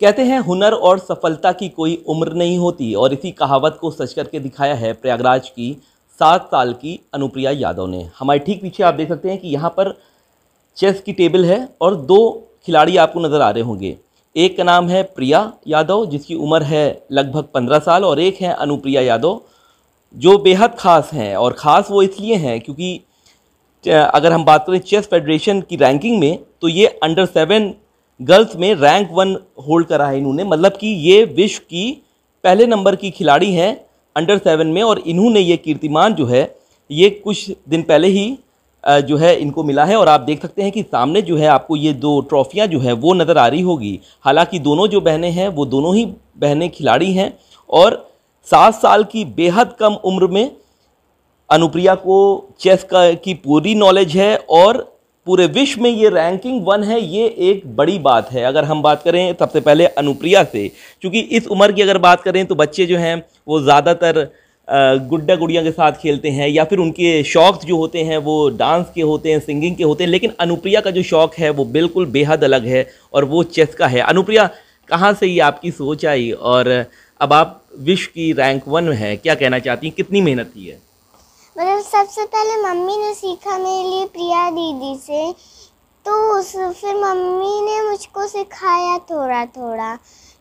कहते हैं हुनर और सफलता की कोई उम्र नहीं होती और इसी कहावत को सच करके दिखाया है प्रयागराज की सात साल की अनुप्रिया यादव ने हमारे ठीक पीछे आप देख सकते हैं कि यहाँ पर चेस की टेबल है और दो खिलाड़ी आपको नज़र आ रहे होंगे एक का नाम है प्रिया यादव जिसकी उम्र है लगभग पंद्रह साल और एक है अनुप्रिया यादव जो बेहद ख़ास हैं और ख़ास वो इसलिए हैं क्योंकि अगर हम बात करें चेस फेडरेशन की रैंकिंग में तो ये अंडर सेवन गर्ल्स में रैंक वन होल्ड करा है इन्होंने मतलब कि ये विश्व की पहले नंबर की खिलाड़ी हैं अंडर सेवन में और इन्होंने ये कीर्तिमान जो है ये कुछ दिन पहले ही जो है इनको मिला है और आप देख सकते हैं कि सामने जो है आपको ये दो ट्रॉफियाँ जो है वो नज़र आ रही होगी हालांकि दोनों जो बहनें हैं वो दोनों ही बहनें खिलाड़ी हैं और सात साल की बेहद कम उम्र में अनुप्रिया को चेस का की पूरी नॉलेज है और पूरे विश्व में ये रैंकिंग वन है ये एक बड़ी बात है अगर हम बात करें सबसे पहले अनुप्रिया से क्योंकि इस उम्र की अगर बात करें तो बच्चे जो हैं वो ज़्यादातर गुड्डा गुड़िया के साथ खेलते हैं या फिर उनके शौक़ जो होते हैं वो डांस के होते हैं सिंगिंग के होते हैं लेकिन अनुप्रिया का जो शौक़ है वो बिल्कुल बेहद अलग है और वो चेस का है अनुप्रिया कहाँ से ये आपकी सोच आई और अब आप विश्व की रैंक वन है क्या कहना चाहती हैं कितनी मेहनत की है मतलब सबसे पहले मम्मी ने सीखा मेरे लिए प्रिया दीदी से तो उस फिर मम्मी ने मुझको सिखाया थोड़ा थोड़ा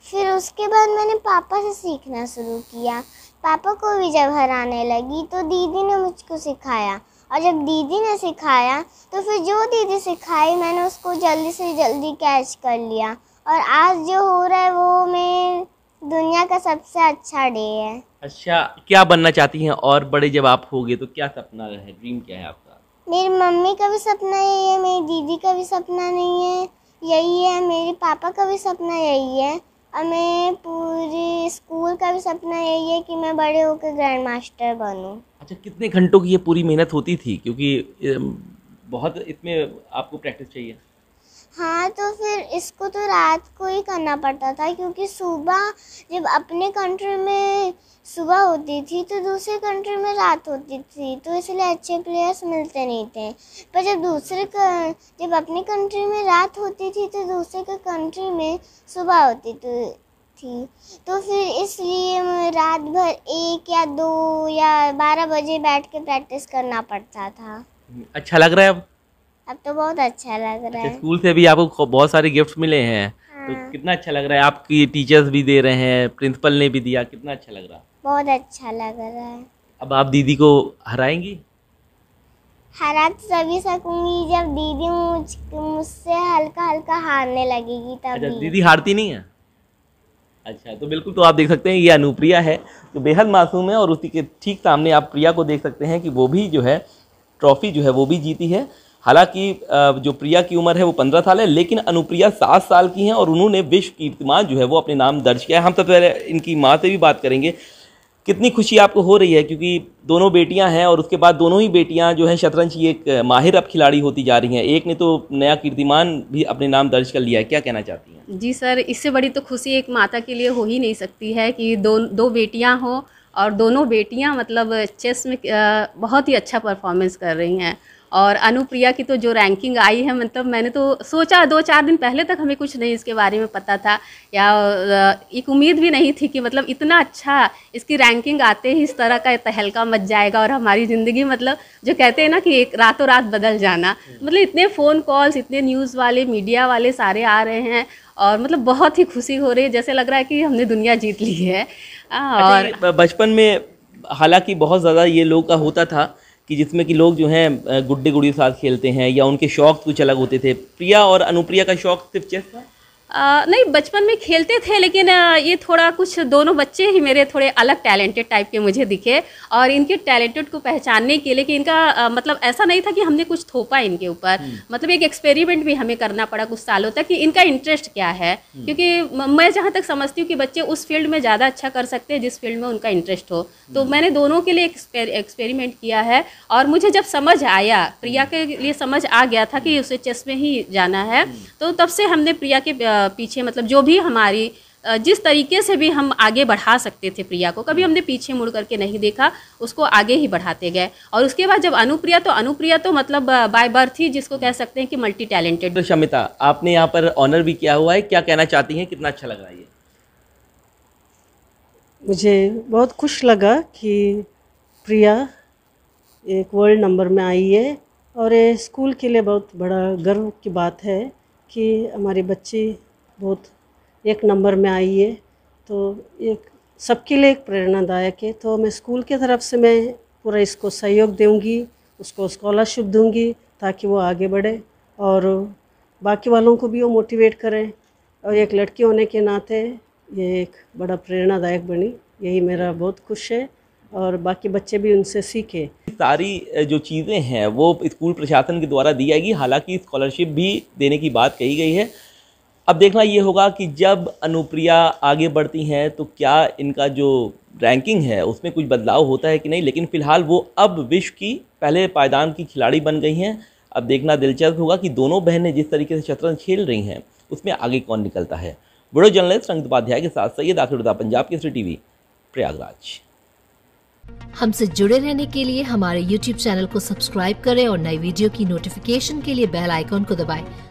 फिर उसके बाद मैंने पापा से सीखना शुरू किया पापा को भी जब हराने लगी तो दीदी ने मुझको सिखाया और जब दीदी ने सिखाया तो फिर जो दीदी सिखाई मैंने उसको जल्दी से जल्दी कैच कर लिया और आज जो हो रहा है वो मैं दुनिया का सबसे अच्छा डे है अच्छा क्या बनना चाहती हैं और बड़े जब आप होगे तो क्या सपना है ड्रीम क्या है आपका मेरी मम्मी का भी सपना यही है मेरी दीदी का भी सपना नहीं है यही है मेरे पापा का भी सपना यही है और मैं पूरे स्कूल का भी सपना यही है कि मैं बड़े होकर ग्रैंड मास्टर बनूं अच्छा कितने घंटों की ये पूरी मेहनत होती थी क्योंकि बहुत इसमें आपको प्रैक्टिस चाहिए हाँ तो फिर इसको तो रात को ही करना पड़ता था क्योंकि सुबह जब अपने कंट्री में सुबह होती थी तो दूसरे कंट्री में रात होती थी तो इसलिए अच्छे प्लेयर्स मिलते नहीं थे पर जब दूसरे जब अपने कंट्री में रात होती थी तो दूसरे के कंट्री में सुबह होती थी तो, थी तो फिर इसलिए रात भर एक या दो या बारह बजे बैठ के प्रैक्टिस करना पड़ता था अच्छा लग रहा है अब अब तो बहुत अच्छा लग रहा अच्छा, है स्कूल से भी आपको बहुत सारे गिफ्ट मिले हैं तो हाँ। तो कितना अच्छा लग रहा है आपकी टीचर्स भी दे रहे हैं प्रिंसिपल ने भी दिया कितना अच्छा लग रहा बहुत अच्छा लग रहा है अब आप दीदी को हराएंगी हरा तो तभी सकूंगी जब दीदी मुझ मुझसे हल्का हल्का हारने लगेगी तब अच्छा, दीदी हारती नहीं है अच्छा तो बिल्कुल तो आप देख सकते हैं ये अनुप्रिया है तो बेहद मासूम है और उसी के ठीक सामने आप प्रिया को देख सकते हैं कि वो भी जो है ट्रॉफी जो है वो भी जीती है हालांकि जो प्रिया की उम्र है वो पंद्रह साल है लेकिन अनुप्रिया सात साल की हैं और उन्होंने विश्व कीर्तिमान जो है वो अपने नाम दर्ज किया है हम सबसे पहले इनकी माँ से भी बात करेंगे कितनी खुशी आपको हो रही है क्योंकि दोनों बेटियां हैं और उसके बाद दोनों ही बेटियां जो हैं शतरंज की एक माहिर अब खिलाड़ी होती जा रही हैं एक ने तो नया कीर्तिमान भी अपने नाम दर्ज कर लिया है क्या कहना चाहती हैं जी सर इससे बड़ी तो खुशी एक माता के लिए हो ही नहीं सकती है कि दो दो बेटियाँ हों और दोनों बेटियाँ मतलब चेस में बहुत ही अच्छा परफॉर्मेंस कर रही हैं और अनुप्रिया की तो जो रैंकिंग आई है मतलब मैंने तो सोचा दो चार दिन पहले तक हमें कुछ नहीं इसके बारे में पता था या एक उम्मीद भी नहीं थी कि मतलब इतना अच्छा इसकी रैंकिंग आते ही इस तरह का तहलका मच जाएगा और हमारी ज़िंदगी मतलब जो कहते हैं ना कि एक रातों रात बदल जाना मतलब इतने फ़ोन कॉल्स इतने न्यूज़ वाले मीडिया वाले सारे आ रहे हैं और मतलब बहुत ही खुशी हो रही है जैसे लग रहा है कि हमने दुनिया जीत ली है हाँ, अच्छा, और बचपन में हालांकि बहुत ज़्यादा ये लोग का होता था कि जिसमें कि लोग जो हैं गुड्डे गुड़ी के साथ खेलते हैं या उनके शौक कुछ अलग होते थे प्रिया और अनुप्रिया का शौक सिर्फ चेस था आ, नहीं बचपन में खेलते थे लेकिन ये थोड़ा कुछ दोनों बच्चे ही मेरे थोड़े अलग टैलेंटेड टाइप के मुझे दिखे और इनके टैलेंटेड को पहचानने के लिए कि इनका आ, मतलब ऐसा नहीं था कि हमने कुछ थोपा इनके ऊपर हम्म। मतलब एक एक्सपेरिमेंट भी हमें करना पड़ा कुछ सालों तक कि इनका इंटरेस्ट क्या है हम्म। क्योंकि मैं जहाँ तक समझती हूँ कि बच्चे उस फील्ड में ज़्यादा अच्छा कर सकते हैं जिस फील्ड में उनका इंटरेस्ट हो तो हम्म। मैंने दोनों के लिए एक्सपेरिमेंट किया है और मुझे जब समझ आया प्रिया के लिए समझ आ गया था कि उसे चेस में ही जाना है तो तब से हमने प्रिया के पीछे मतलब जो भी हमारी जिस तरीके से भी हम आगे बढ़ा सकते थे प्रिया को कभी हम्म। हमने पीछे मुड़ करके नहीं देखा उसको आगे ही बढ़ाते गए और उसके बाद जब अनुप्रिया तो अनुप्रिया तो मतलब बाय बर्थ ही जिसको कह सकते हैं कि मल्टी टैलेंटेड तो शमिता आपने यहाँ पर ऑनर भी किया हुआ है क्या कहना चाहती हैं कितना अच्छा लग रहा है मुझे बहुत खुश लगा कि प्रिया एक वर्ल्ड नंबर में आई है और ये स्कूल के लिए बहुत बड़ा गर्व की बात है कि हमारे बच्चे बहुत एक नंबर में आई है तो एक सबके लिए एक प्रेरणादायक है तो मैं स्कूल की तरफ से मैं पूरा इसको सहयोग दूँगी उसको स्कॉलरशिप दूँगी ताकि वो आगे बढ़े और बाकी वालों को भी वो मोटिवेट करें और एक लड़की होने के नाते ये एक बड़ा प्रेरणादायक बनी यही मेरा बहुत खुश है और बाकी बच्चे भी उनसे सीखे सारी जो चीज़ें हैं वो स्कूल प्रशासन के द्वारा दी जाएगी हालांकि स्कॉलरशिप भी देने की बात कही गई है अब देखना ये होगा कि जब अनुप्रिया आगे बढ़ती हैं तो क्या इनका जो रैंकिंग है उसमें कुछ बदलाव होता है कि नहीं लेकिन फ़िलहाल वो अब विश्व की पहले पायदान की खिलाड़ी बन गई हैं अब देखना दिलचस्प होगा कि दोनों बहनें जिस तरीके से शतरंज खेल रही हैं उसमें आगे कौन निकलता है वीडियो जर्नलिस्ट रंग उपाध्याय के साथ सैयद आखिर पंजाब के सी टीवी प्रयागराज हमसे जुड़े रहने के लिए हमारे YouTube चैनल को सब्सक्राइब करें और नई वीडियो की नोटिफिकेशन के लिए बेल आइकॉन को दबाएं।